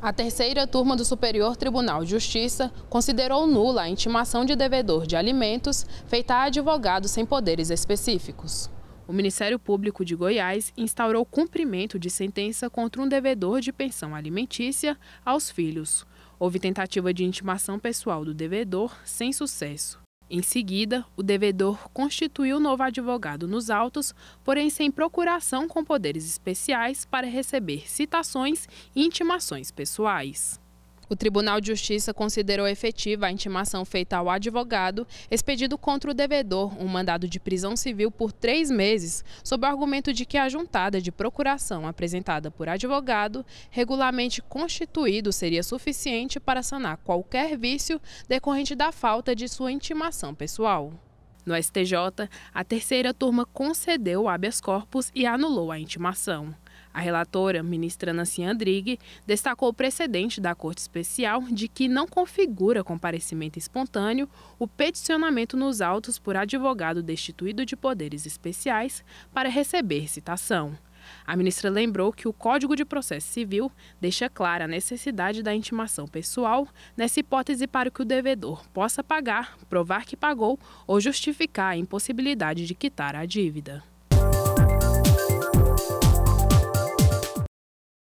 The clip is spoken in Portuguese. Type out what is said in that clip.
A terceira turma do Superior Tribunal de Justiça considerou nula a intimação de devedor de alimentos feita a advogado sem poderes específicos. O Ministério Público de Goiás instaurou cumprimento de sentença contra um devedor de pensão alimentícia aos filhos. Houve tentativa de intimação pessoal do devedor sem sucesso. Em seguida, o devedor constituiu novo advogado nos autos, porém sem procuração com poderes especiais para receber citações e intimações pessoais. O Tribunal de Justiça considerou efetiva a intimação feita ao advogado, expedido contra o devedor um mandado de prisão civil por três meses, sob o argumento de que a juntada de procuração apresentada por advogado, regularmente constituído, seria suficiente para sanar qualquer vício decorrente da falta de sua intimação pessoal. No STJ, a terceira turma concedeu o habeas corpus e anulou a intimação. A relatora, ministra Nancy Andrighi, destacou o precedente da Corte Especial de que não configura comparecimento espontâneo o peticionamento nos autos por advogado destituído de poderes especiais para receber citação. A ministra lembrou que o Código de Processo Civil deixa clara a necessidade da intimação pessoal nessa hipótese para que o devedor possa pagar, provar que pagou ou justificar a impossibilidade de quitar a dívida.